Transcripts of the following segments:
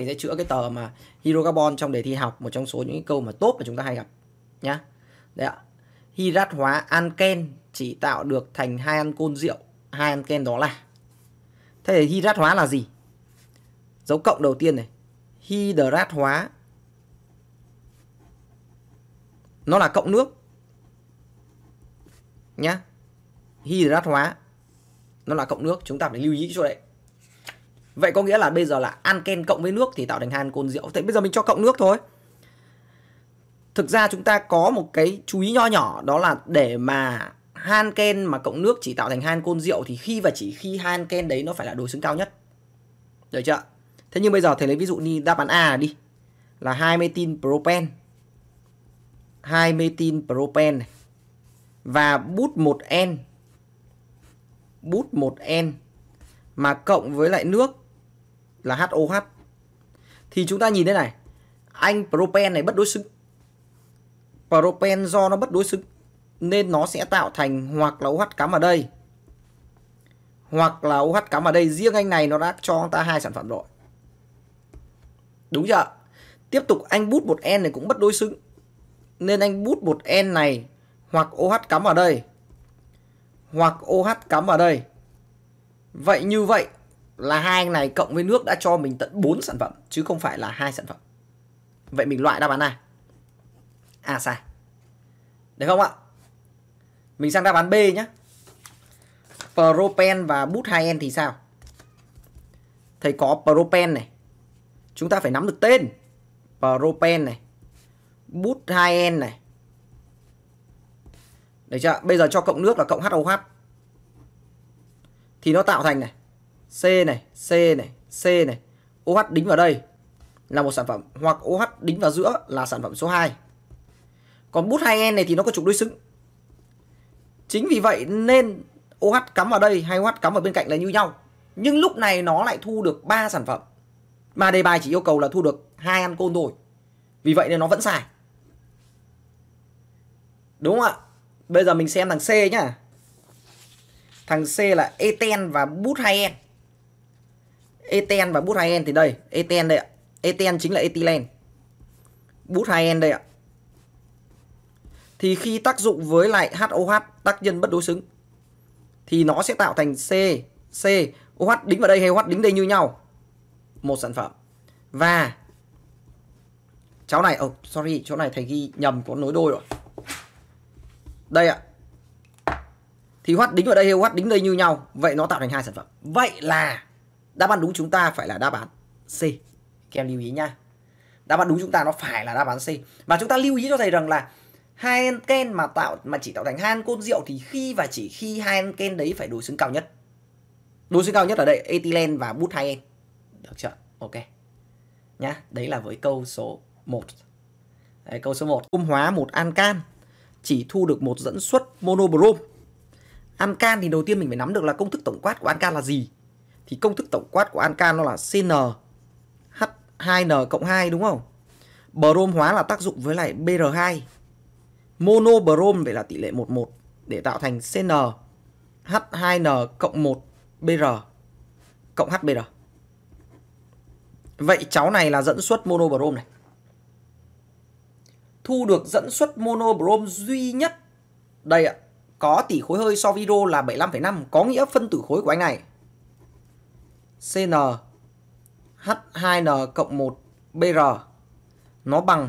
để sẽ chữa cái tờ mà hydrocarbon trong đề thi học một trong số những câu mà tốt mà chúng ta hay gặp nhá đấy ạ hydrat hóa anken chỉ tạo được thành hai ancol rượu hai anken đó là thế thì hydrat hóa là gì dấu cộng đầu tiên này hydrat hóa nó là cộng nước nhá hydrat hóa nó là cộng nước chúng ta phải lưu ý chỗ đấy Vậy có nghĩa là bây giờ là anken cộng với nước thì tạo thành ancol rượu. Thế bây giờ mình cho cộng nước thôi. Thực ra chúng ta có một cái chú ý nho nhỏ đó là để mà Hanken mà cộng nước chỉ tạo thành ancol rượu thì khi và chỉ khi Hanken đấy nó phải là đối xứng cao nhất. Được chưa? Thế nhưng bây giờ thầy lấy ví dụ đi đáp án A đi. Là 2 metin propen. 2 metin propen này. Và bút 1N. Bút 1N mà cộng với lại nước là HOH thì chúng ta nhìn thế này anh propen này bất đối xứng propen do nó bất đối xứng nên nó sẽ tạo thành hoặc là OH cắm ở đây hoặc là OH cắm ở đây riêng anh này nó đã cho ta hai sản phẩm rồi đúng chưa tiếp tục anh bút một n này cũng bất đối xứng nên anh bút một n này hoặc OH cắm ở đây hoặc OH cắm ở đây Vậy như vậy là hai này cộng với nước đã cho mình tận 4 sản phẩm chứ không phải là hai sản phẩm. Vậy mình loại đáp án này. À sai. Được không ạ? Mình sang đáp án B nhé. Propen và bút 2N thì sao? Thầy có propen này. Chúng ta phải nắm được tên. Propen này. Bút 2N này. Được chưa? Bây giờ cho cộng nước là cộng HOH thì nó tạo thành này C này, C này, C này. OH đính vào đây là một sản phẩm hoặc OH đính vào giữa là sản phẩm số 2. Còn bút 2N này thì nó có trục đối xứng. Chính vì vậy nên OH cắm vào đây hay OH cắm vào bên cạnh là như nhau. Nhưng lúc này nó lại thu được 3 sản phẩm. Mà đề bài chỉ yêu cầu là thu được hai côn thôi. Vì vậy nên nó vẫn xài Đúng không ạ? Bây giờ mình xem thằng C nhá. Thằng C là Eten và Bút Hayen. Eten và Bút Hayen thì đây, Eten đây ạ. Eten chính là etilen, Bút Hayen đây ạ. Thì khi tác dụng với lại HOH tác nhân bất đối xứng thì nó sẽ tạo thành C, C, OH đính vào đây hay OH đính đây như nhau. Một sản phẩm. Và cháu này, oh sorry, chỗ này thầy ghi nhầm có nối đôi rồi. Đây ạ, thì hoắt đính ở đây hay hoắt đính đây như nhau vậy nó tạo thành hai sản phẩm vậy là đáp án đúng chúng ta phải là đáp án C các lưu ý nha đáp án đúng chúng ta nó phải là đáp án C và chúng ta lưu ý cho thầy rằng là hai anken mà tạo mà chỉ tạo thành hai ancon rượu thì khi và chỉ khi hai anken đấy phải đối xứng cao nhất đối xứng cao nhất ở đây ethylene và bút hai en được chưa ok nhá đấy là với câu số 1 đấy, câu số 1 cung hóa một ancan chỉ thu được một dẫn xuất monobrom can thì đầu tiên mình phải nắm được là công thức tổng quát của can là gì. Thì công thức tổng quát của can nó là CN H2N cộng 2 đúng không? Brom hóa là tác dụng với lại BR2. Monobrom vậy là tỷ lệ 11 để tạo thành CN H2N cộng 1 BR cộng HBR. Vậy cháu này là dẫn xuất monobrom này. Thu được dẫn xuất monobrom duy nhất đây ạ, có tỷ khối hơi so với hydro là 75,5 có nghĩa phân tử khối của anh này CN H2N cộng 1 BR nó bằng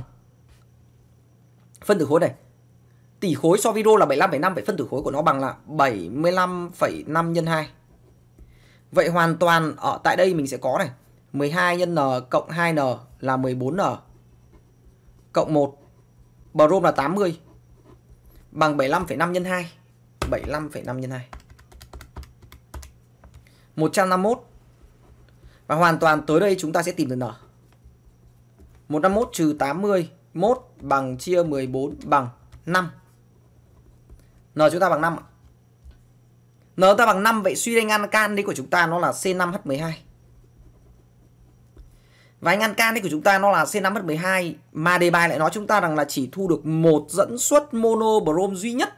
phân tử khối này tỷ khối so với hydro là 75,5 vậy phân tử khối của nó bằng là 75,5 nhân 2 vậy hoàn toàn ở tại đây mình sẽ có này 12 nhân N cộng 2N là 14N cộng 1 brom là 80 bằng 75,5 nhân 2 75,5 nhân 2 151 Và hoàn toàn tới đây chúng ta sẽ tìm được n 151 trừ 80 1 bằng chia 14 bằng 5 N chúng ta bằng 5 ạ N ta bằng 5 vậy suy ra anh can đấy của chúng ta nó là C5H12 và anh Ancan đấy của chúng ta nó là C5H12 mà đề bài lại nói chúng ta rằng là chỉ thu được một dẫn suất monobrom duy nhất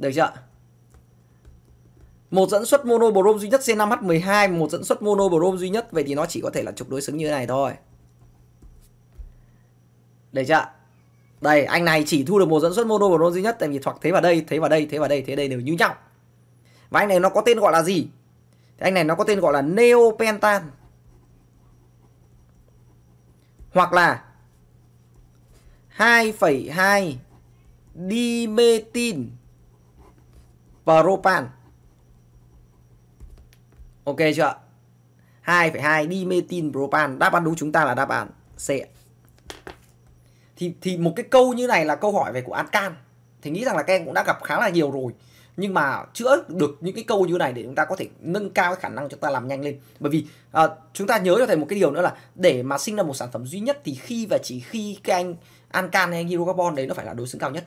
được chưa Một dẫn xuất monobrom duy nhất C5H12 Một dẫn xuất monobrom duy nhất Vậy thì nó chỉ có thể là trục đối xứng như thế này thôi Được chưa Đây anh này chỉ thu được một dẫn xuất monobrom duy nhất Tại vì thoạt thế vào đây, thế vào đây, thế vào đây, thế đây đều như nhau Và anh này nó có tên gọi là gì Thì anh này nó có tên gọi là neopentan Hoặc là 2,2 dimetin propan ok chưa 2,2 dimethyl propan đáp án đúng chúng ta là đáp án C thì thì một cái câu như này là câu hỏi về của Ancan thì nghĩ rằng là các em cũng đã gặp khá là nhiều rồi nhưng mà chữa được những cái câu như này để chúng ta có thể nâng cao khả năng chúng ta làm nhanh lên bởi vì à, chúng ta nhớ cho thầy một cái điều nữa là để mà sinh ra một sản phẩm duy nhất thì khi và chỉ khi cái anh ancan hay hydrocarbon đấy nó phải là đối xứng cao nhất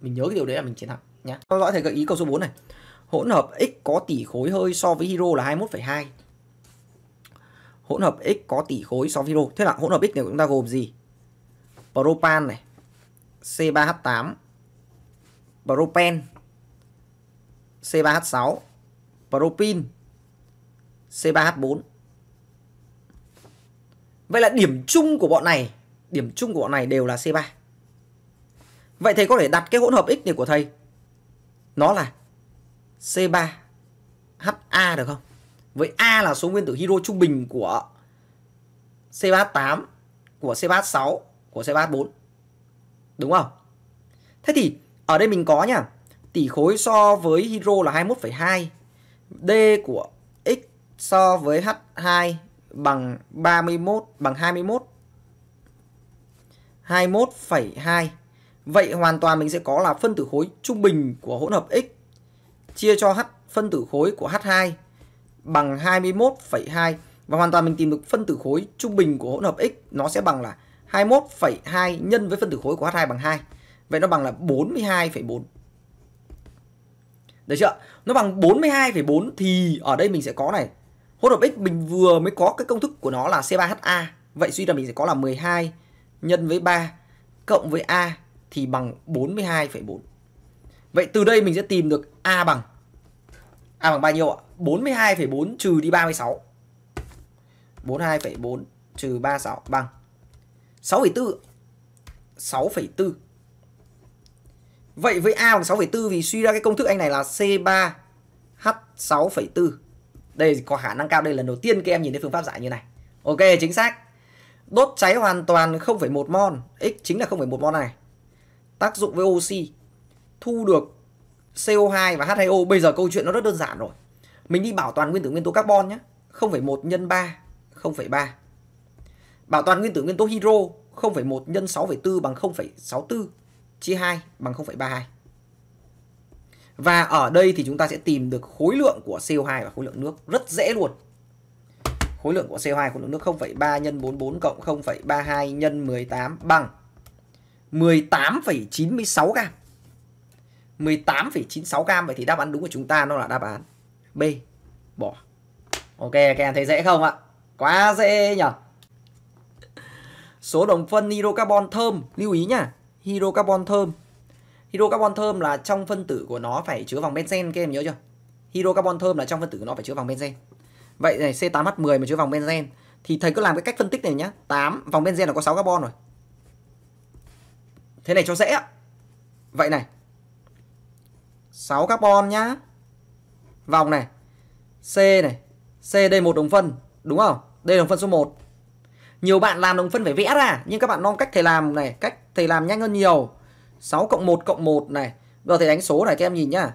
mình nhớ cái điều đấy là mình chiến thắng nhé. Theo dõi thấy gợi ý câu số 4 này. Hỗn hợp X có tỷ khối hơi so với hydro là 21,2. Hỗn hợp X có tỷ khối so với hydro. Thế là hỗn hợp X này của chúng ta gồm gì? Propan này, C3H8, propen, C3H6, propin, C3H4. Vậy là điểm chung của bọn này, điểm chung của bọn này đều là C3. Vậy thầy có thể đặt cái hỗn hợp X này của thầy nó là C3 HA được không? Với A là số nguyên tử hydro trung bình của C38, của C36, của C34. Đúng không? Thế thì ở đây mình có nhá. Tỷ khối so với hydro là 21,2. D của X so với H2 bằng 31 bằng 21. 21,2 Vậy hoàn toàn mình sẽ có là phân tử khối trung bình của hỗn hợp X chia cho H phân tử khối của H2 bằng 21,2 và hoàn toàn mình tìm được phân tử khối trung bình của hỗn hợp X nó sẽ bằng là 21,2 nhân với phân tử khối của H2 bằng 2. Vậy nó bằng là 42,4. Được chưa? Nó bằng 42,4 thì ở đây mình sẽ có này. Hỗn hợp X mình vừa mới có cái công thức của nó là C3HA. Vậy suy ra mình sẽ có là 12 nhân với 3 cộng với A thì bằng 42,4. Vậy từ đây mình sẽ tìm được A bằng A bằng bao nhiêu ạ? 42,4 trừ đi 36. 42,4 trừ 36 bằng 6,4. 6,4. Vậy với A bằng 6,4 vì suy ra cái công thức anh này là C3 H6,4. Đây có khả năng cao đây là lần đầu tiên các em nhìn thấy phương pháp giải như này. Ok, chính xác. Đốt cháy hoàn toàn 0,1 mol, x chính là 0,1 mol này tác dụng với oxy thu được CO2 và H2O bây giờ câu chuyện nó rất đơn giản rồi mình đi bảo toàn nguyên tử nguyên tố carbon nhé 0,1 nhân 3 0,3 bảo toàn nguyên tử nguyên tố hydro 0,1 nhân 6,4 bằng 0,64 chia 2 bằng 0,32 và ở đây thì chúng ta sẽ tìm được khối lượng của CO2 và khối lượng nước rất dễ luôn khối lượng của CO2 khối lượng nước 0,3 nhân 44 cộng 0,32 nhân 18 bằng 18,96 gram 18,96 gram Vậy thì đáp án đúng của chúng ta nó là đáp án B Bỏ Ok các em thấy dễ không ạ Quá dễ nhỉ Số đồng phân hydrocarbon thơm Lưu ý nhá Hydrocarbon thơm Hydrocarbon thơm là trong phân tử của nó phải chứa vòng benzen Các em nhớ chưa Hydrocarbon thơm là trong phân tử của nó phải chứa vòng benzen Vậy này C8H10 mà chứa vòng benzen Thì thầy cứ làm cái cách phân tích này nhá 8 Vòng benzen là có 6 carbon rồi Thế này cho dễ ạ. Vậy này. 6 carbon nhá. Vòng này. C này. C đây một đồng phân, đúng không? Đây là đồng phân số 1. Nhiều bạn làm đồng phân phải vẽ ra, nhưng các bạn non cách thầy làm này, cách thầy làm nhanh hơn nhiều. 6 cộng 1 cộng 1 này. Bây giờ thầy đánh số này các em nhìn nhá.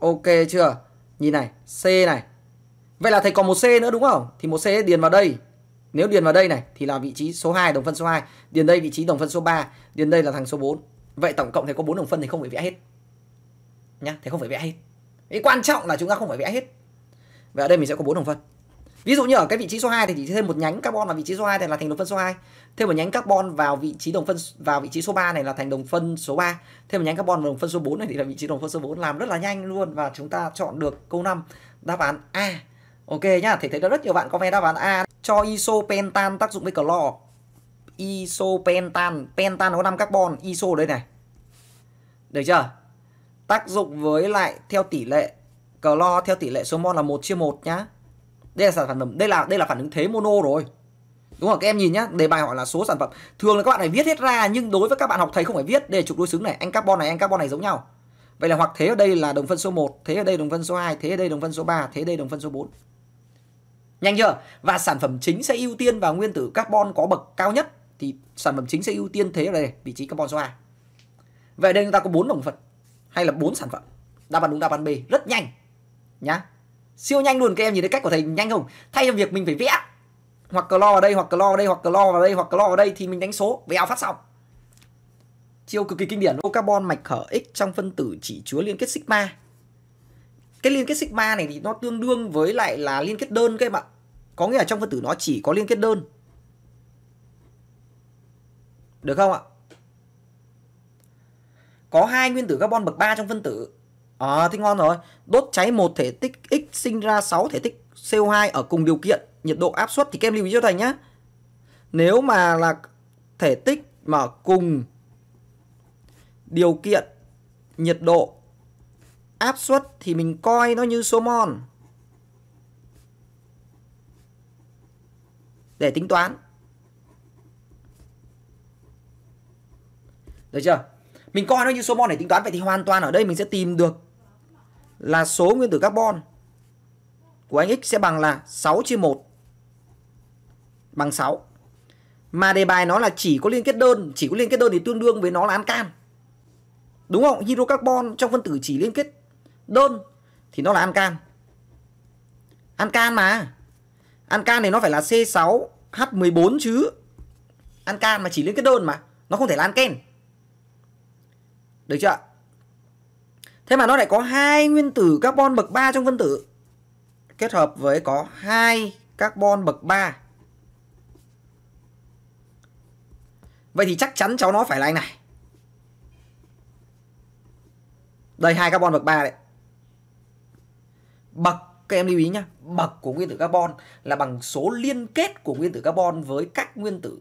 Ok chưa? Nhìn này, C này. Vậy là thầy còn một C nữa đúng không? Thì một C điền vào đây. Nếu điền vào đây này thì là vị trí số 2 đồng phân số 2, điền đây vị trí đồng phân số 3, điền đây là thằng số 4. Vậy tổng cộng thì có 4 đồng phân thì không phải vẽ hết. Nhá, thì không phải vẽ hết. Cái quan trọng là chúng ta không phải vẽ hết. Vậy ở đây mình sẽ có 4 đồng phân. Ví dụ như ở cái vị trí số 2 thì chỉ thêm một nhánh carbon vào vị trí số 2 thì là thành đồng phân số 2. Thêm một nhánh carbon vào vị trí đồng phân vào vị trí số 3 này là thành đồng phân số 3. Thêm một nhánh carbon vào đồng phân số 4 này thì là vị trí đồng phân số 4 làm rất là nhanh luôn và chúng ta chọn được câu 5 đáp án A. Ok nhá, thì thấy đã rất nhiều bạn comment đáp án A cho isopentan tác dụng với clo. Isopentan, pentan có 5 carbon, iso đây này. Được chưa? Tác dụng với lại theo tỷ lệ clo theo tỷ lệ số mol là 1 chia 1 nhá. Đây là sản phẩm đây là đây là phản ứng thế mono rồi. Đúng không? Các em nhìn nhá, đề bài hỏi là số sản phẩm. Thường là các bạn phải viết hết ra nhưng đối với các bạn học thầy không phải viết đề trục đối xứng này, anh carbon này, anh carbon này giống nhau. Vậy là hoặc thế ở đây là đồng phân số 1, thế ở đây đồng phân số 2, thế ở đây đồng phân số 3, thế ở đây đồng phân số 4. Nhanh chưa? Và sản phẩm chính sẽ ưu tiên vào nguyên tử carbon có bậc cao nhất thì sản phẩm chính sẽ ưu tiên thế ở đây vị trí carbon số 2. Vậy đây chúng ta có bốn đồng phận hay là bốn sản phẩm. Đáp án đúng đáp án B rất nhanh. Nhá. Siêu nhanh luôn các em nhìn thấy cách của thầy nhanh không? Thay vì việc mình phải vẽ hoặc clo ở đây hoặc clo ở đây hoặc clo ở đây hoặc clo ở đây thì mình đánh số vèo phát xong. Chiêu cực kỳ kinh điển ô carbon mạch hở X trong phân tử chỉ chứa liên kết sigma. Cái liên kết sigma này thì nó tương đương với lại là liên kết đơn các em ạ có nghĩa là trong phân tử nó chỉ có liên kết đơn. Được không ạ? Có hai nguyên tử carbon bậc 3 trong phân tử. À, thì ngon rồi. Đốt cháy một thể tích X sinh ra 6 thể tích CO2 ở cùng điều kiện, nhiệt độ áp suất thì các em lưu ý cho thầy nhé. Nếu mà là thể tích mà cùng điều kiện, nhiệt độ, áp suất thì mình coi nó như số mol. để tính toán. Được chưa? Mình coi nó như số mol để tính toán vậy thì hoàn toàn ở đây mình sẽ tìm được là số nguyên tử carbon của anh X sẽ bằng là 6 chia 1 bằng 6. Mà đề bài nó là chỉ có liên kết đơn, chỉ có liên kết đơn thì tương đương với nó là ancan. Đúng không? Hydrocarbon trong phân tử chỉ liên kết đơn thì nó là ancan. Ancan mà. Ancan này nó phải là C6H14 chứ. Ancan mà chỉ liên kết đơn mà, nó không thể là Anken. Được chưa? Thế mà nó lại có hai nguyên tử carbon bậc 3 trong phân tử kết hợp với có hai carbon bậc 3. Vậy thì chắc chắn cháu nó phải là anh này. Đây hai carbon bậc 3 đấy. Bậc các em lưu ý nhá bậc của nguyên tử carbon là bằng số liên kết của nguyên tử carbon với các nguyên tử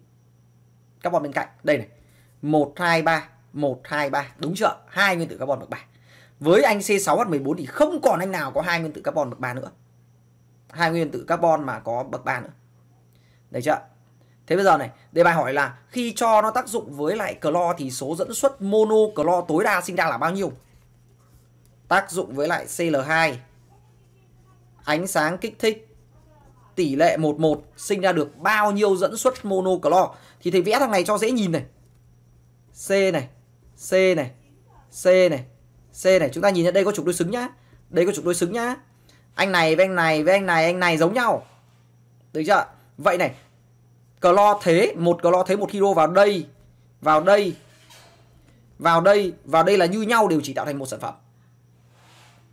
carbon bên cạnh. Đây này, một hai ba một hai ba đúng chưa? Hai nguyên tử carbon bậc ba Với anh C6H14 thì không còn anh nào có hai nguyên tử carbon bậc ba nữa. Hai nguyên tử carbon mà có bậc ba nữa. Đấy chưa? Thế bây giờ này, đề bài hỏi là khi cho nó tác dụng với lại clo thì số dẫn xuất mono clo tối đa sinh ra là bao nhiêu? Tác dụng với lại CL2 ánh sáng kích thích tỷ lệ 11 sinh ra được bao nhiêu dẫn xuất monoclo thì thầy vẽ thằng này cho dễ nhìn này. C này, C này, C này, C này, chúng ta nhìn nhận đây có trục đối xứng nhá. Đây có trục đối xứng nhá. Anh này với anh này với anh này anh này giống nhau. Được chưa? Vậy này, clo thế, một clo thế một hero vào đây, vào đây, vào đây, vào đây là như nhau đều chỉ tạo thành một sản phẩm.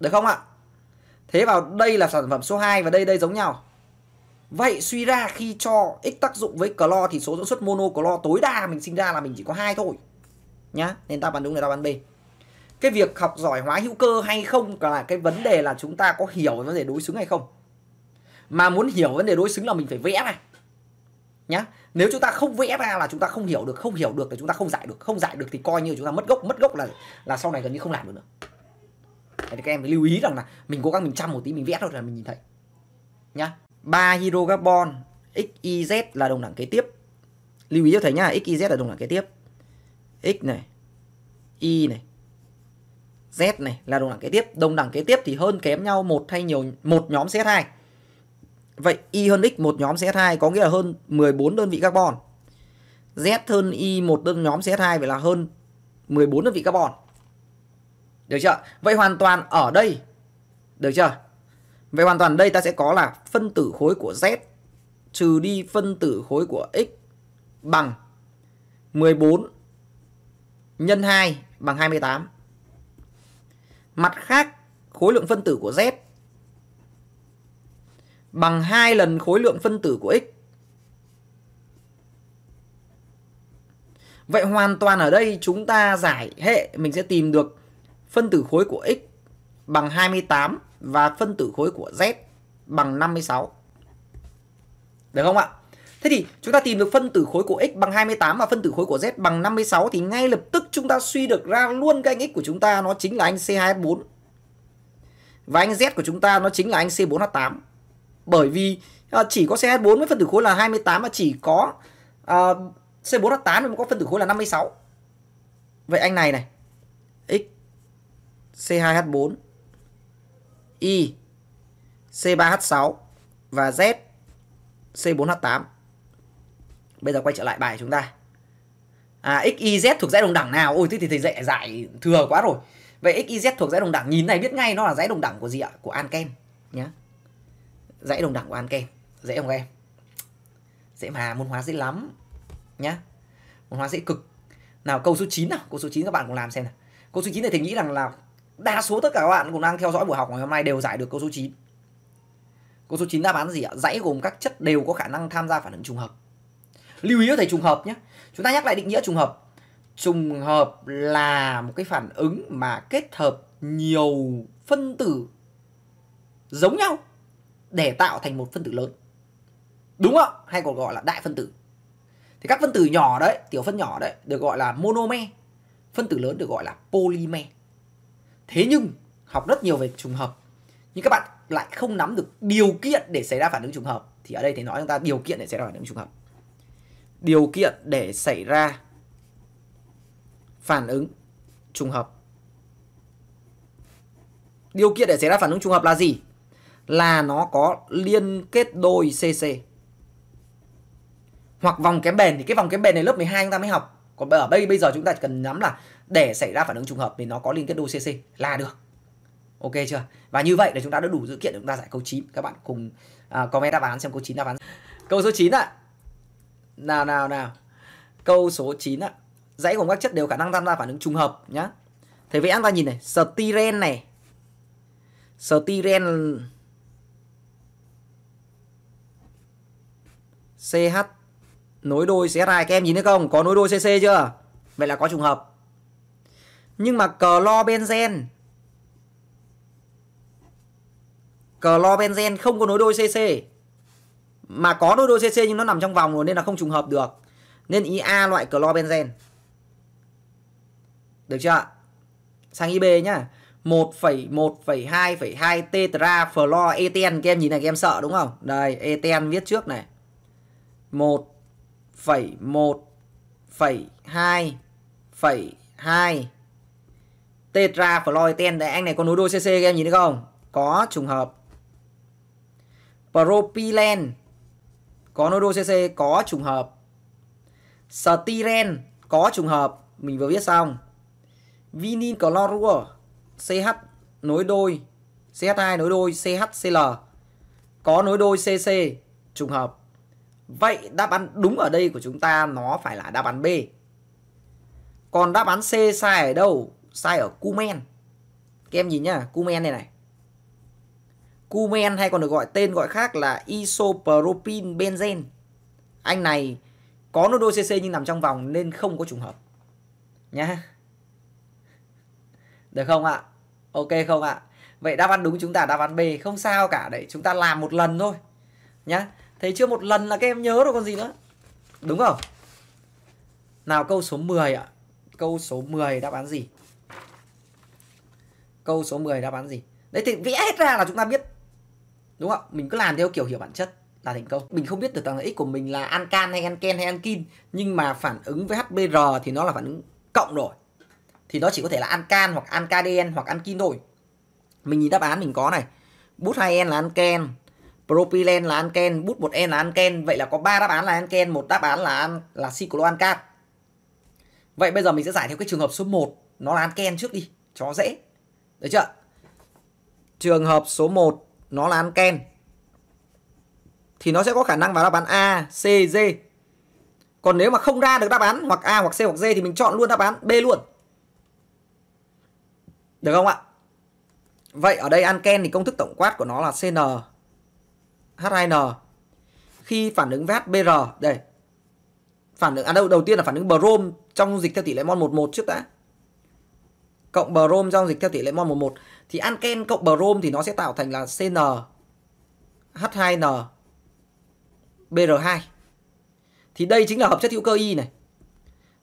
Được không ạ? À? Thế vào đây là sản phẩm số 2 và đây đây giống nhau. Vậy suy ra khi cho x tác dụng với clo thì số dẫn xuất mono clo tối đa mình sinh ra là mình chỉ có hai thôi. Nhá, nên ta bán đúng là ta bán B. Cái việc học giỏi hóa hữu cơ hay không là cái vấn đề là chúng ta có hiểu vấn đề đối xứng hay không. Mà muốn hiểu vấn đề đối xứng là mình phải vẽ này. Nhá, nếu chúng ta không vẽ ra là chúng ta không hiểu được, không hiểu được thì chúng ta không giải được, không giải được thì coi như chúng ta mất gốc, mất gốc là là sau này gần như không làm được nữa thì các em phải lưu ý rằng là mình cố gắng mình chăm một tí mình vẽ thôi là mình nhìn thấy nhá ba hydro carbon z là đồng đẳng kế tiếp lưu ý cho thầy nhá z là đồng đẳng kế tiếp X này Y này Z này là đồng đẳng kế tiếp đồng đẳng kế tiếp thì hơn kém nhau một hay nhiều một nhóm Z2 Vậy Y hơn X một nhóm Z2 có nghĩa là hơn 14 đơn vị carbon Z hơn Y một đơn nhóm Z2 vậy là hơn 14 đơn vị carbon được chưa? Vậy hoàn toàn ở đây Được chưa? Vậy hoàn toàn đây ta sẽ có là phân tử khối của Z trừ đi phân tử khối của X bằng 14 nhân 2 bằng 28. Mặt khác, khối lượng phân tử của Z bằng 2 lần khối lượng phân tử của X. Vậy hoàn toàn ở đây chúng ta giải hệ mình sẽ tìm được phân tử khối của x bằng 28 và phân tử khối của z bằng 56. Được không ạ? Thế thì chúng ta tìm được phân tử khối của x bằng 28 và phân tử khối của z bằng 56 thì ngay lập tức chúng ta suy được ra luôn cái anh x của chúng ta nó chính là anh C2H4. Và anh z của chúng ta nó chính là anh C4H8. Bởi vì à, chỉ có CH4 với phân tử khối là 28 mà chỉ có uh, à, C4H8 mới có phân tử khối là 56. Vậy anh này này C2H4, Y, C3H6 và Z, C4H8. Bây giờ quay trở lại bài chúng ta. À, X, Y, Z thuộc dãy đồng đẳng nào? Ôi, thế thì thầy dạy giải thừa quá rồi. Vậy X, Y, Z thuộc dãy đồng đẳng. Nhìn này biết ngay nó là dãy đồng đẳng của gì ạ? Của Anken. Nhá. Dãy đồng đẳng của Anken. Dễ không em? Dễ mà, môn hóa dễ lắm. Nhá. Môn hóa dễ cực. Nào, câu số 9 nào. Câu số 9 các bạn cùng làm xem nào. Câu số 9 này thầy nghĩ rằng là đa số tất cả các bạn cũng đang theo dõi buổi học ngày hôm nay đều giải được câu số 9. Câu số 9 đáp án gì ạ? Dãy gồm các chất đều có khả năng tham gia phản ứng trùng hợp. Lưu ý ở thầy trùng hợp nhé. Chúng ta nhắc lại định nghĩa trùng hợp. Trùng hợp là một cái phản ứng mà kết hợp nhiều phân tử giống nhau để tạo thành một phân tử lớn. Đúng không? Hay còn gọi là đại phân tử. Thì các phân tử nhỏ đấy, tiểu phân nhỏ đấy được gọi là monomer. Phân tử lớn được gọi là polymer thế nhưng học rất nhiều về trùng hợp nhưng các bạn lại không nắm được điều kiện để xảy ra phản ứng trùng hợp thì ở đây thì nói chúng ta điều kiện để xảy ra phản ứng trùng hợp điều kiện để xảy ra phản ứng trùng hợp điều kiện để xảy ra phản ứng trùng hợp là gì là nó có liên kết đôi CC hoặc vòng kém bền thì cái vòng kém bền này lớp 12 chúng ta mới học còn ở đây bây giờ chúng ta cần nắm là để xảy ra phản ứng trùng hợp vì nó có liên kết đôi DOCC là được. Ok chưa? Và như vậy là chúng ta đã đủ dữ kiện để chúng ta giải câu 9. Các bạn cùng à, comment đáp án xem câu 9 đáp án. Câu số 9 ạ. À. Nào nào nào. Câu số 9 ạ. À. Dãy gồm các chất đều khả năng tham gia phản ứng trùng hợp nhá. Thế vậy ta nhìn này, styren này. Styren CH nối đôi CH2 các em nhìn thấy không? Có nối đôi CC chưa? Vậy là có trùng hợp nhưng mà clo-benzen không có nối đôi cc mà có nối đôi cc nhưng nó nằm trong vòng rồi nên là không trùng hợp được nên ia loại clo được chưa sang ib nhá 1,1,2,2 tetra floor eten các em nhìn này các em sợ đúng không đây eten viết trước này 1,1,2,2 Tetra Floyten Đấy anh này có nối đôi CC các em nhìn thấy không Có trùng hợp Propylen Có nối đôi CC có trùng hợp Styren có trùng hợp Mình vừa viết xong Vinyl chlorua CH nối đôi CH2 nối đôi CHCl Có nối đôi CC trùng hợp Vậy đáp án đúng ở đây của chúng ta nó phải là đáp án B Còn đáp án C sai ở đâu sai ở Cumen. Các em nhìn nhá, Cumen này này. Cumen hay còn được gọi tên gọi khác là isopropyl benzen. Anh này có nốt đôi CC nhưng nằm trong vòng nên không có trùng hợp. Nhá. Được không ạ? Ok không ạ? Vậy đáp án đúng chúng ta đáp án B, không sao cả đấy, chúng ta làm một lần thôi. Nhá. Thế chưa một lần là các em nhớ được còn gì nữa. Đúng không? Nào câu số 10 ạ. Câu số 10 đáp án gì? câu số 10 đáp án gì đấy thì vẽ hết ra là chúng ta biết đúng không mình cứ làm theo kiểu hiểu bản chất là thành công mình không biết được tầng lợi ích của mình là ăn can hay ăn ken hay ăn kin nhưng mà phản ứng với hbr thì nó là phản ứng cộng rồi thì nó chỉ có thể là ăn can hoặc ăn ankdn hoặc ăn kin thôi mình nhìn đáp án mình có này bút 2 n là ăn ken propylen là ăn ken bút 1 n là ăn ken vậy là có ba đáp án là ăn ken một đáp án là an, là can vậy bây giờ mình sẽ giải theo cái trường hợp số 1 nó là ken trước đi cho dễ đấy chưa? Trường hợp số 1 nó là ăn anken thì nó sẽ có khả năng vào đáp án A, C, D. Còn nếu mà không ra được đáp án hoặc A hoặc C hoặc D thì mình chọn luôn đáp án B luôn. Được không ạ? Vậy ở đây ăn anken thì công thức tổng quát của nó là CN H2N khi phản ứng VH BR đây. Phản ứng à đâu đầu tiên là phản ứng brom trong dịch theo tỷ lệ mol 11 trước đã cộng brom giao dịch theo tỷ lệ mol 11 thì anken cộng brom thì nó sẽ tạo thành là CN H2N BR2. Thì đây chính là hợp chất hữu cơ Y này.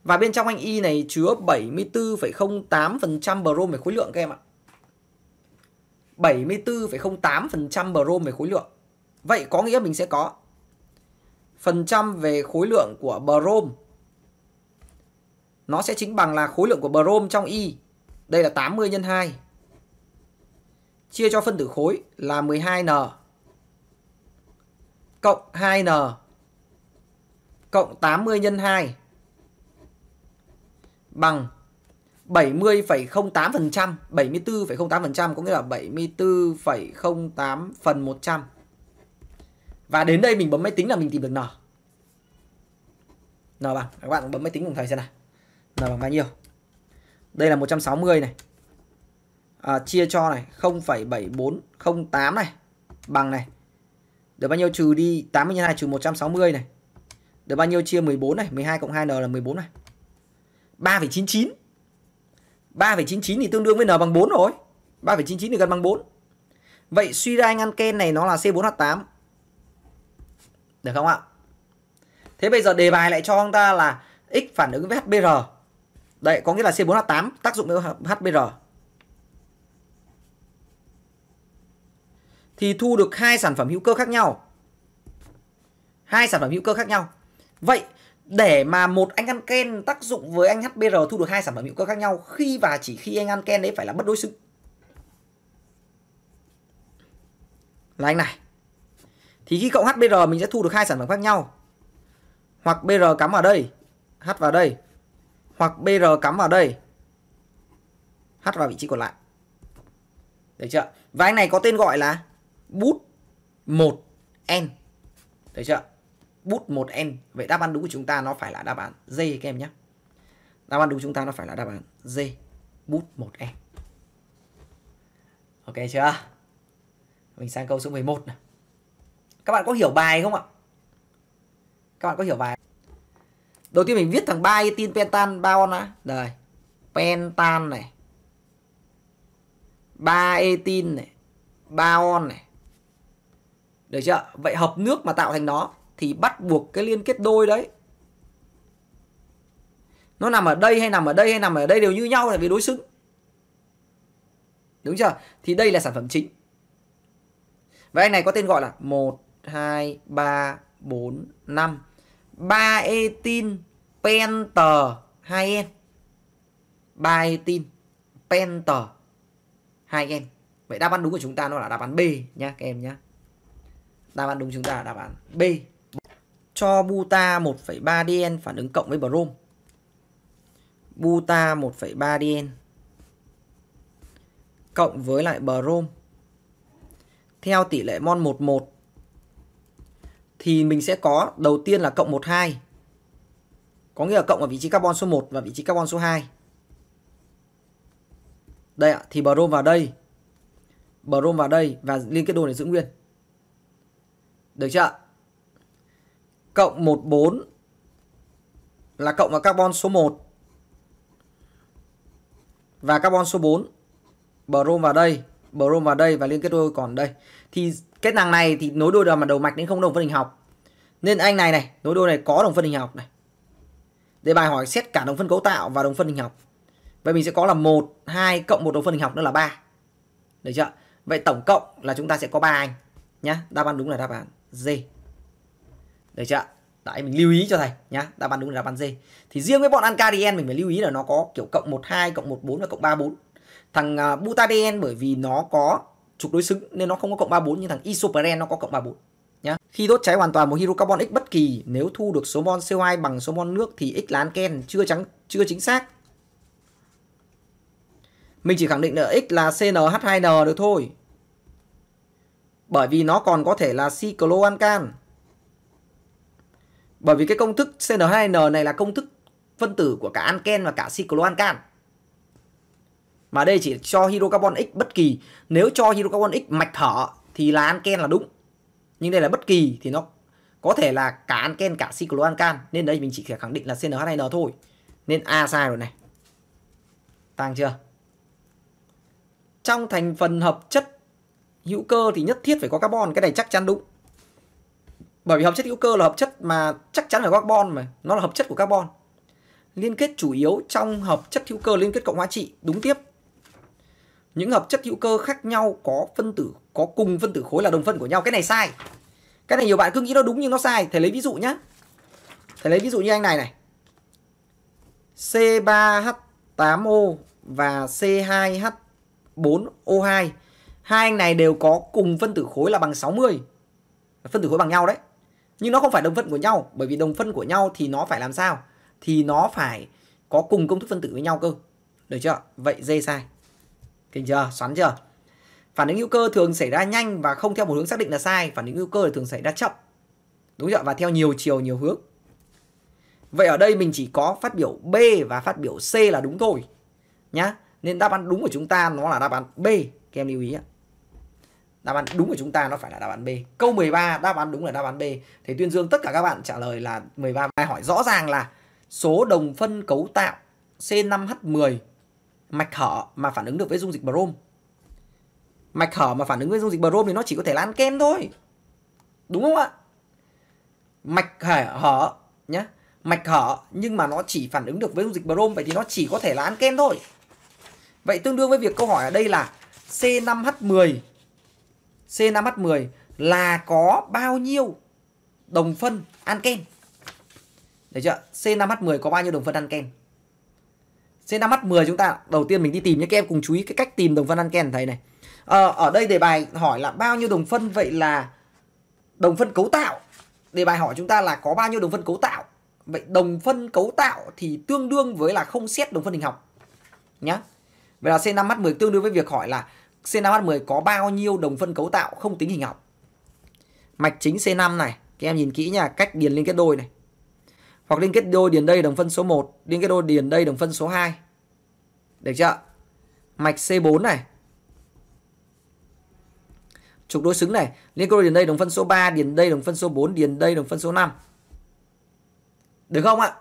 Và bên trong anh Y này chứa 74,08% brom về khối lượng các em ạ. 74,08% brom về khối lượng. Vậy có nghĩa mình sẽ có phần trăm về khối lượng của brom nó sẽ chính bằng là khối lượng của brom trong Y đây là 80 nhân 2. Chia cho phân tử khối là 12N cộng 2N cộng 80 nhân 2 bằng 70,08%, 74,08% có nghĩa là 74,08 phần 100. Và đến đây mình bấm máy tính là mình tìm được N. N bằng, các bạn bấm máy tính cùng thầy xem nào. N bằng bao nhiêu? Đây là 160 này. À, chia cho này 0,7408 này bằng này. Được bao nhiêu trừ đi 80 nhân 2 trừ 160 này. Được bao nhiêu chia 14 này, 12 cộng 2n là 14 này. 3,99. 3,99 thì tương đương với n bằng 4 rồi. 3,99 thì gần bằng 4. Vậy suy ra anh ăn Anken này nó là C4H8. Được không ạ? Thế bây giờ đề bài lại cho chúng ta là x phản ứng với HBR Đấy, có nghĩa là C4H8 tác dụng với HBr. Thì thu được hai sản phẩm hữu cơ khác nhau. Hai sản phẩm hữu cơ khác nhau. Vậy để mà một anh ăn anken tác dụng với anh HBr thu được hai sản phẩm hữu cơ khác nhau khi và chỉ khi anh ăn anken đấy phải là bất đối xứng. Là anh này. Thì khi cộng HBr mình sẽ thu được hai sản phẩm khác nhau. Hoặc BR cắm vào đây, H vào đây hoặc BR cắm vào đây. H vào vị trí còn lại. Được chưa? Và anh này có tên gọi là bút 1N. Được chưa? Bút 1N. Vậy đáp án đúng của chúng ta nó phải là đáp án D các em nhé. Đáp án đúng chúng ta nó phải là đáp án D. Bút 1N. Ok chưa? Mình sang câu số 11 này. Các bạn có hiểu bài không ạ? Các bạn có hiểu bài đầu tiên mình viết thằng ba tin pentan ba on á rồi pentan này ba etin này ba on này được chưa vậy hợp nước mà tạo thành nó thì bắt buộc cái liên kết đôi đấy nó nằm ở đây hay nằm ở đây hay nằm ở đây đều như nhau là vì đối xứng đúng chưa thì đây là sản phẩm chính và anh này có tên gọi là một hai ba bốn năm 3 etin penter 2 n 3 etin penter 2 n Vậy đáp án đúng của chúng ta nó là đáp án B nhá các em nhá. Đáp án đúng chúng ta là đáp án B. Cho buta 1,3 DN phản ứng cộng với brom. Buta 1,3 DN cộng với lại brom theo tỷ lệ mol 11 thì mình sẽ có đầu tiên là cộng 12. Có nghĩa là cộng ở vị trí carbon số 1 và vị trí carbon số 2. Đây ạ, thì brom vào đây. Brom vào đây và liên kết đôi này giữ nguyên. Được chưa ạ? Cộng 14 là cộng vào carbon số 1 và carbon số 4. Brom vào đây brom vào đây và liên kết đôi còn đây thì kết thằng này thì nối đôi đầu mà đầu mạch đến không đồng phân hình học nên anh này này nối đôi này có đồng phân hình học này để bài hỏi xét cả đồng phân cấu tạo và đồng phân hình học vậy mình sẽ có là một hai cộng một đồng phân hình học nữa là ba được chưa vậy tổng cộng là chúng ta sẽ có ba anh nhá đáp án đúng là đáp án D được chưa Đấy mình lưu ý cho thầy nhá, đáp án đúng là đáp án D. Thì riêng với bọn Alcarien mình phải lưu ý là nó có kiểu cộng 12, cộng 14 và cộng 34. Thằng uh, à, butadiene bởi vì nó có trục đối xứng nên nó không có cộng 34 nhưng thằng isopren nó có cộng 34 nhá. Khi đốt cháy hoàn toàn một hydrocarbon X bất kỳ nếu thu được số mol CO2 bằng số mol nước thì X là anken chưa trắng chưa chính xác. Mình chỉ khẳng định là X là CnH2n được thôi. Bởi vì nó còn có thể là cycloancan. Bởi vì cái công thức CnH2n này là công thức phân tử của cả anken và cả cycloancan mà đây chỉ cho hydrocarbon X bất kỳ nếu cho hydrocarbon X mạch thở thì là anken là đúng nhưng đây là bất kỳ thì nó có thể là cả anken cả cycloancan nên đây mình chỉ khẳng định là CNH2N thôi nên A sai rồi này tăng chưa trong thành phần hợp chất hữu cơ thì nhất thiết phải có carbon cái này chắc chắn đúng bởi vì hợp chất hữu cơ là hợp chất mà chắc chắn phải có carbon mà nó là hợp chất của carbon liên kết chủ yếu trong hợp chất hữu cơ liên kết cộng hóa trị đúng tiếp những hợp chất hữu cơ khác nhau có phân tử có cùng phân tử khối là đồng phân của nhau cái này sai cái này nhiều bạn cứ nghĩ nó đúng nhưng nó sai thầy lấy ví dụ nhá thầy lấy ví dụ như anh này này C3H8O và C2H4O2 hai anh này đều có cùng phân tử khối là bằng 60 phân tử khối bằng nhau đấy nhưng nó không phải đồng phân của nhau bởi vì đồng phân của nhau thì nó phải làm sao thì nó phải có cùng công thức phân tử với nhau cơ được chưa vậy D sai Kinh chưa? Xoắn chưa? Phản ứng hữu cơ thường xảy ra nhanh và không theo một hướng xác định là sai. Phản ứng hữu cơ thường xảy ra chậm. Đúng chưa? Và theo nhiều chiều, nhiều hướng. Vậy ở đây mình chỉ có phát biểu B và phát biểu C là đúng thôi. Nhá. Nên đáp án đúng của chúng ta nó là đáp án B. Các em lưu ý ạ. Đáp án đúng của chúng ta nó phải là đáp án B. Câu 13 đáp án đúng là đáp án B. thầy Tuyên Dương tất cả các bạn trả lời là 13 bài hỏi rõ ràng là số đồng phân cấu tạo C5H10 mạch hở mà phản ứng được với dung dịch brom mạch hở mà phản ứng với dung dịch brom thì nó chỉ có thể là ken thôi đúng không ạ mạch hở, hở nhá mạch hở nhưng mà nó chỉ phản ứng được với dung dịch brom vậy thì nó chỉ có thể là ken thôi vậy tương đương với việc câu hỏi ở đây là C5H10 C5H10 là có bao nhiêu đồng phân anken? Đấy chưa? C5H10 có bao nhiêu đồng phân anken? c năm mắt 10 chúng ta đầu tiên mình đi tìm nhé các em cùng chú ý cái cách tìm đồng phân anken thầy này. Ờ, ở đây đề bài hỏi là bao nhiêu đồng phân vậy là đồng phân cấu tạo. Đề bài hỏi chúng ta là có bao nhiêu đồng phân cấu tạo. Vậy đồng phân cấu tạo thì tương đương với là không xét đồng phân hình học. Nhá. Vậy là C5H10 tương đương với việc hỏi là C5H10 có bao nhiêu đồng phân cấu tạo không tính hình học. Mạch chính C5 này, các em nhìn kỹ nha, cách điền liên kết đôi này. Hoặc liên kết đôi điền đây đồng phân số 1, liên kết đôi điền đây đồng phân số 2. Được chưa? Mạch C4 này. Trục đối xứng này, liên kết đôi điền đây đồng phân số 3, điền đây đồng phân số 4, điền đây đồng phân số 5. Được không ạ?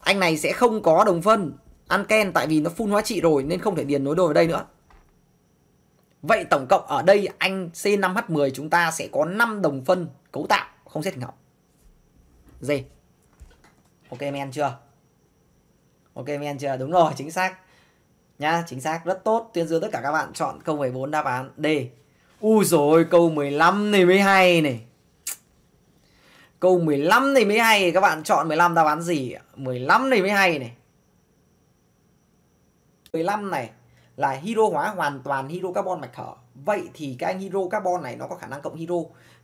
Anh này sẽ không có đồng phân Anken tại vì nó full hóa trị rồi nên không thể điền nối đôi vào đây nữa. Vậy tổng cộng ở đây anh C5H10 chúng ta sẽ có 5 đồng phân cấu tạo không xét hình học. Dê ok men chưa ok men chưa đúng rồi chính xác nhá chính xác rất tốt tuyên dương tất cả các bạn chọn câu 14 đáp án D ui rồi câu 15 này mới hay này câu 15 này mới hay các bạn chọn 15 đáp án gì 15 này mới hay này 15 này là hydro hóa hoàn toàn hydrocarbon mạch thở vậy thì cái anh hydrocarbon này nó có khả năng cộng hydro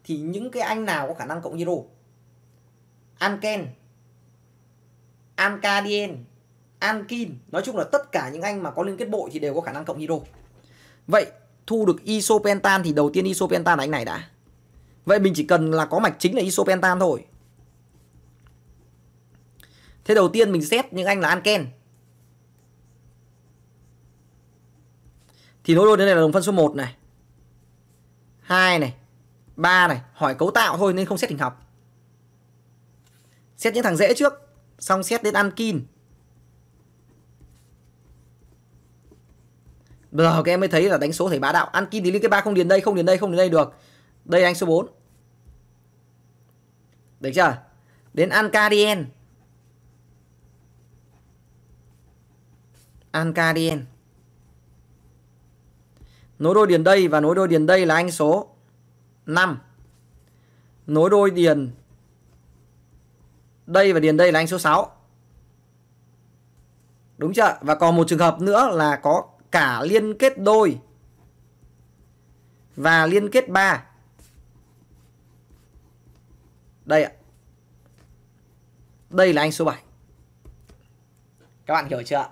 thì những cái anh nào có khả năng cộng hydro anken Ankadien, Ankin, nói chung là tất cả những anh mà có liên kết bội thì đều có khả năng cộng hydro. Vậy thu được isopentan thì đầu tiên isopentan là anh này đã. Vậy mình chỉ cần là có mạch chính là isopentan thôi. Thế đầu tiên mình xét những anh là Anken. Thì nối đôi đến đây là đồng phân số 1 này. 2 này, 3 này, hỏi cấu tạo thôi nên không xét hình học. Xét những thằng dễ trước. Xong xét đến Ankin Giờ các em mới thấy là đánh số thầy bá đạo Ankin thì liên cái ba không điền đây Không điền đây không điền đây được Đây anh số 4 Được chưa Đến Ankadien Ankadien Nối đôi điền đây và nối đôi điền đây là anh số 5 Nối đôi điền đây và điền đây là anh số 6 đúng chưa và còn một trường hợp nữa là có cả liên kết đôi và liên kết 3 đây ạ đây là anh số 7 các bạn hiểu chưa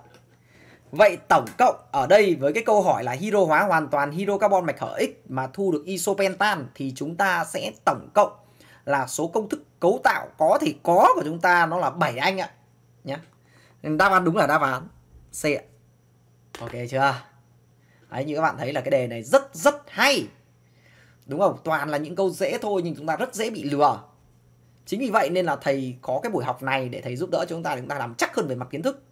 Vậy tổng cộng ở đây với cái câu hỏi là hydro hóa hoàn toàn hydrocarbon mạch hở X mà thu được isopentan thì chúng ta sẽ tổng cộng là số công thức cấu tạo có thì có của chúng ta nó là 7 anh ạ nhá. nên đáp án đúng là đáp án C ạ ok chưa Đấy, như các bạn thấy là cái đề này rất rất hay đúng không toàn là những câu dễ thôi nhưng chúng ta rất dễ bị lừa chính vì vậy nên là thầy có cái buổi học này để thầy giúp đỡ chúng ta để chúng ta làm chắc hơn về mặt kiến thức